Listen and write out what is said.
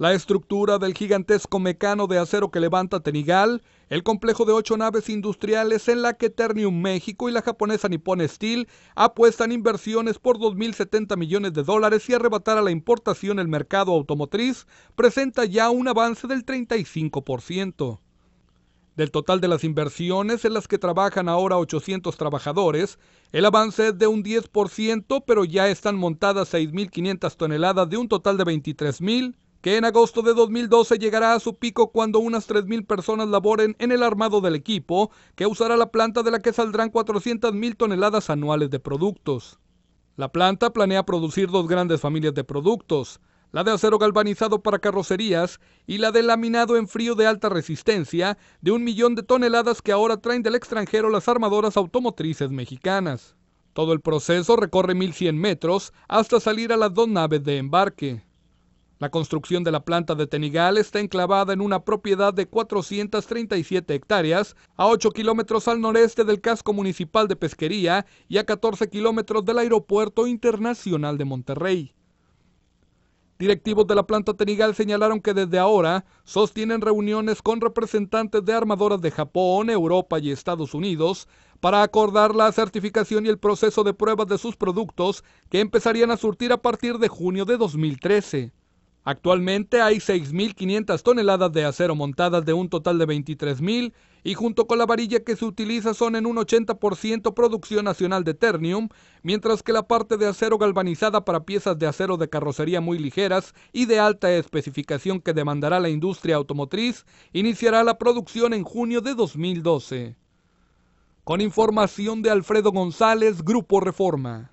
la estructura del gigantesco mecano de acero que levanta Tenigal, el complejo de ocho naves industriales en la que Ternium México y la japonesa Nippon Steel apuestan inversiones por 2.070 millones de dólares y arrebatar a la importación el mercado automotriz, presenta ya un avance del 35%. Del total de las inversiones en las que trabajan ahora 800 trabajadores, el avance es de un 10%, pero ya están montadas 6.500 toneladas de un total de 23.000 que en agosto de 2012 llegará a su pico cuando unas 3.000 personas laboren en el armado del equipo, que usará la planta de la que saldrán 400.000 toneladas anuales de productos. La planta planea producir dos grandes familias de productos, la de acero galvanizado para carrocerías y la de laminado en frío de alta resistencia de un millón de toneladas que ahora traen del extranjero las armadoras automotrices mexicanas. Todo el proceso recorre 1.100 metros hasta salir a las dos naves de embarque. La construcción de la planta de Tenigal está enclavada en una propiedad de 437 hectáreas, a 8 kilómetros al noreste del casco municipal de Pesquería y a 14 kilómetros del Aeropuerto Internacional de Monterrey. Directivos de la planta Tenigal señalaron que desde ahora sostienen reuniones con representantes de armadoras de Japón, Europa y Estados Unidos para acordar la certificación y el proceso de pruebas de sus productos que empezarían a surtir a partir de junio de 2013. Actualmente hay 6.500 toneladas de acero montadas de un total de 23.000 y junto con la varilla que se utiliza son en un 80% producción nacional de ternium, mientras que la parte de acero galvanizada para piezas de acero de carrocería muy ligeras y de alta especificación que demandará la industria automotriz iniciará la producción en junio de 2012. Con información de Alfredo González, Grupo Reforma.